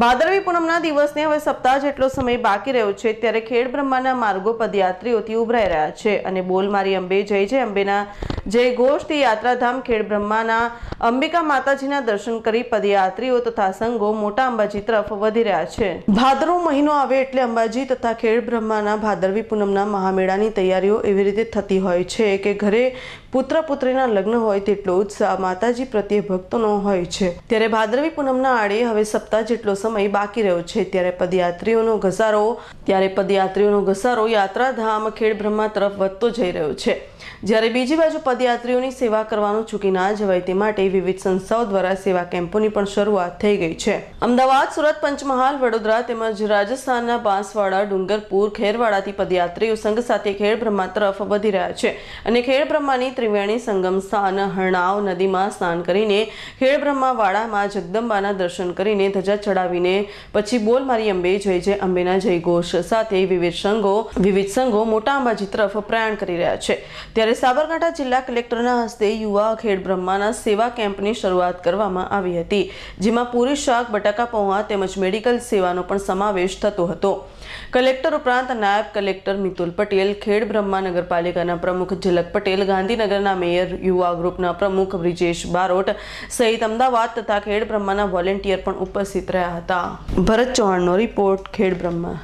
ભાદરવી પૂનમના દિવસને હવે સપ્તાહ જેટલો સમય બાકી રહ્યો છે ત્યારે ખેડ બ્રહ્માના માર્ગો પદયાત્રીઓથી ઉભરાઈ રહ્યા છે અને બોલમારી અંબે જય છે અંબેના જય ઘોષથી યાત્રાધામ ખેડ બ્રહ્માના અંબિકા માતાજીના દર્શન કરી પદયાત્રીઓ તથા સંઘો મોટા અંબાજી તરફ વધી રહ્યા છે ભાદરવો મહિનો આવે એટલે અંબાજી તથા ખેડ બ્રહ્માના ભાદરવી પૂનમના મહામેળાની તૈયારીઓ એવી રીતે થતી હોય છે કે ઘરે પુત્ર પુત્રીના લગ્ન હોય તેટલો ઉત્સાહ માતાજી પ્રત્યે ભક્તોનો હોય છે ત્યારે ભાદરવી પૂનમના આડે હવે સપ્તાહ જેટલો સમય બાકી રહ્યો છે ત્યારે પદયાત્રીઓનો ઘસારો ત્યારે પદયાત્રીઓનો ઘસારો યાત્રાધામ ખેડ તરફ વધતો જઈ રહ્યો છે જ્યારે બીજી બાજુ પદયાત્રીઓની સેવા કરવાનું ચૂકી ના જવાય તે માટે વિવિધ સંસ્થાઓ દ્વારા સેવા કેમ્પોની પણ શરૂઆત થઈ ગઈ છે અમદાવાદ સુરત પંચમહાલ વડોદરા તેમજ રાજસ્થાનના બાંસવાડા ડુંગરપુર ખેરવાડાથી પદયાત્રીઓ સંઘ સાથે ખેડ બ્રહ્મા તરફ વધી રહ્યા છે અને ખેડ બ્રહ્માની ત્રિવેણી સંગમ સ્થાન હરણાવ નદીમાં સ્નાન કરીને ખેડ બ્રહ્મા વાડામાં જગદંબાના દર્શન કરીને ધજા ચડાવીને પછી બોલ મારી અંબે જય જય અંબેના જય ઘોષ સાથે વિવિધ સંઘો વિવિધ સંઘો મોટા અંબાજી તરફ પ્રયાણ કરી રહ્યા છે ત્યારે સાબરકાંઠા જિલ્લા કલેક્ટરના હસ્તે યુવા ખેડ બ્રહ્માના સેવા કેમ્પની શરૂઆત કરવામાં આવી હતી જેમાં પૂરી શાક બટાકા પૌવા તેમજ મેડિકલ સેવાનો પણ સમાવેશ થતો હતો કલેક્ટર ઉપરાંત નાયબ કલેક્ટર મિતુલ પટેલ ખેડ બ્રહ્મા નગરપાલિકાના પ્રમુખ ઝલક પટેલ ગાંધીનગરના મેયર યુવા ગ્રુપના પ્રમુખ બ્રિજેશ બારોટ સહિત અમદાવાદ તથા ખેડ બ્રહ્માના વોલેન્ટિયર પણ ઉપસ્થિત રહ્યા હતા ભરત ચૌહાણનો રિપોર્ટ ખેડ બ્રહ્મા